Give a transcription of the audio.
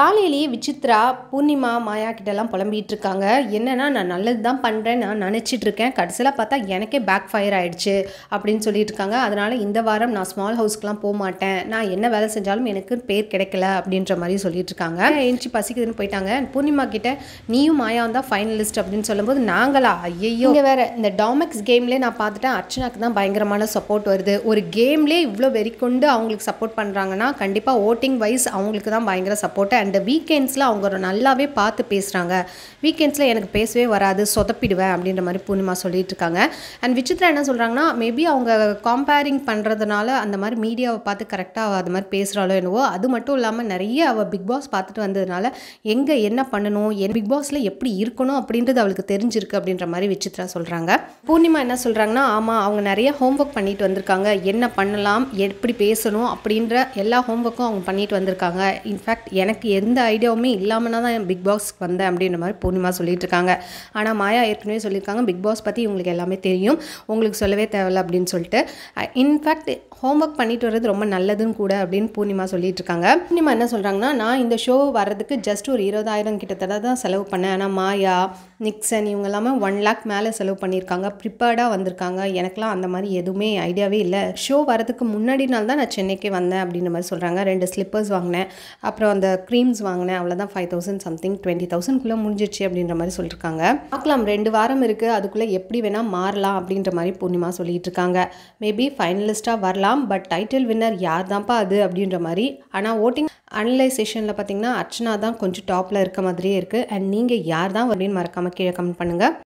காலையிலேயே விசித்ரா பூர்ணிமா மாயா கிட்டலாம் புலம்பிகிட்டு இருக்காங்க என்னென்னா நான் நல்லது தான் பண்ணுறேன் நான் நினச்சிட்டு இருக்கேன் கடைசியில் பார்த்தா எனக்கே பேக் ஃபயர் ஆகிடுச்சு அப்படின்னு சொல்லிட்டு இருக்காங்க அதனால் இந்த வாரம் நான் ஸ்மால் ஹவுஸ்க்குலாம் போக மாட்டேன் நான் என்ன வேலை செஞ்சாலும் எனக்கு பேர் கிடைக்கல அப்படின்ற மாதிரி சொல்லிட்டு இருக்காங்க எழுச்சி பசிக்குதுன்னு போயிட்டாங்க பூர்ணிமா கிட்ட நீயும் மாயா தான் ஃபைனலிஸ்ட் அப்படின்னு சொல்லும்போது நாங்களா ஐயோ இங்கே வேற இந்த டாமெக்ஸ் கேம்லேயே நான் பார்த்துட்டேன் அர்ச்சனாக்கு தான் பயங்கரமான சப்போர்ட் வருது ஒரு கேம்லேயே இவ்வளோ வெறிக்கொண்டு அவங்களுக்கு சப்போர்ட் பண்ணுறாங்கன்னா கண்டிப்பாக ஓட்டிங் வைஸ் அவங்களுக்கு தான் பயங்கர சப்போர்ட்டு அண்ட் வீக்கெண்ட்ஸில் அவங்க நல்லாவே பார்த்து பேசுகிறாங்க வீக்கெண்ட்ஸில் எனக்கு பேசவே வராது சொதப்பிடுவேன் அப்படின்ற மாதிரி பூர்ணிமா சொல்லிட்டு இருக்காங்க அண்ட் விசித்ரா என்ன சொல்கிறாங்கன்னா மேபி அவங்க காம்பேரிங் பண்ணுறதுனால அந்த மாதிரி மீடியாவை பார்த்து கரெக்டாக அது மாதிரி பேசுகிறாளோ என்னவோ அது மட்டும் இல்லாமல் நிறைய அவள் பிக் பாஸ் பார்த்துட்டு வந்ததுனால எங்கே என்ன பண்ணணும் என் பிக் பாஸில் எப்படி இருக்கணும் அப்படின்றது அவளுக்கு தெரிஞ்சிருக்கு அப்படின்ற மாதிரி விசித்ரா சொல்கிறாங்க பூர்ணிமா என்ன சொல்கிறாங்கன்னா ஆமாம் அவங்க நிறைய ஹோம்ஒர்க் பண்ணிட்டு வந்திருக்காங்க என்ன பண்ணலாம் எப்படி பேசணும் அப்படின்ற எல்லா ஹோம்ஒர்க்கும் அவங்க பண்ணிட்டு வந்திருக்காங்க இன்ஃபேக்ட் எனக்கு எந்த ஐடியாவுமே இல்லாமல்னா தான் பிக் பாஸ்க்கு வந்தேன் அப்படின்ற மாதிரி பூர்ணிமா சொல்லிட்டு இருக்காங்க ஆனால் மாயா ஏற்கனவே சொல்லியிருக்காங்க பிக் பாஸ் பற்றி இவங்களுக்கு எல்லாமே தெரியும் உங்களுக்கு சொல்லவே தேவையில்ல அப்படின்னு சொல்லிட்டு இன்ஃபேக்ட் ஹோம் ஒர்க் பண்ணிட்டு வர்றது ரொம்ப நல்லதும் கூட அப்படின்னு பூர்ணிமா சொல்லிட்டு இருக்காங்க பூர்ணிமா என்ன சொல்கிறாங்கன்னா நான் இந்த ஷோ வர்றதுக்கு ஜஸ்ட் ஒரு இருபதாயிரம் கிட்டத்தட்ட தான் செலவு பண்ணேன் ஆனால் மாயா நிக்சன் இவங்க எல்லாமே ஒன் லேக் மேலே செலவு பண்ணியிருக்காங்க ப்ரிப்பேர்டாக வந்திருக்காங்க எனக்குலாம் அந்த மாதிரி எதுவுமே ஐடியாவே இல்லை ஷோ வரதுக்கு முன்னாடி நாள் தான் நான் சென்னைக்கே வந்தேன் அப்படின்ற மாதிரி சொல்கிறாங்க ரெண்டு ஸ்லிப்பர்ஸ் வாங்கினேன் அப்புறம் அந்த க்ரீம் டீம்ஸ் வாங்கினேன் அவ்வளோதான் ஃபைவ் தௌசண்ட் சம்திங் டுவெண்ட்டி தௌசண்ட்குள்ளே முடிஞ்சிச்சு அப்படின்ற மாதிரி சொல்லியிருக்காங்க பார்க்கலாம் ரெண்டு வாரம் இருக்குது அதுக்குள்ளே எப்படி வேணால் மாறலாம் அப்படின்ற மாதிரி பூர்ணிமா சொல்லிகிட்டு இருக்காங்க மேபி ஃபைனலிஸ்ட்டாக வரலாம் பட் டைட்டில் வின்னர் யார் தான்ப்பா அது அப்படின்ற மாதிரி ஆனால் ஓட்டிங் அனலைசேஷனில் பார்த்தீங்கன்னா அர்ச்சனா தான் கொஞ்சம் டாப்பில் இருக்க மாதிரியே இருக்குது அண்ட் நீங்கள் யார் தான் அப்படின்னு மறக்காமல் கீழே கமெண்ட் பண்ணுங்கள்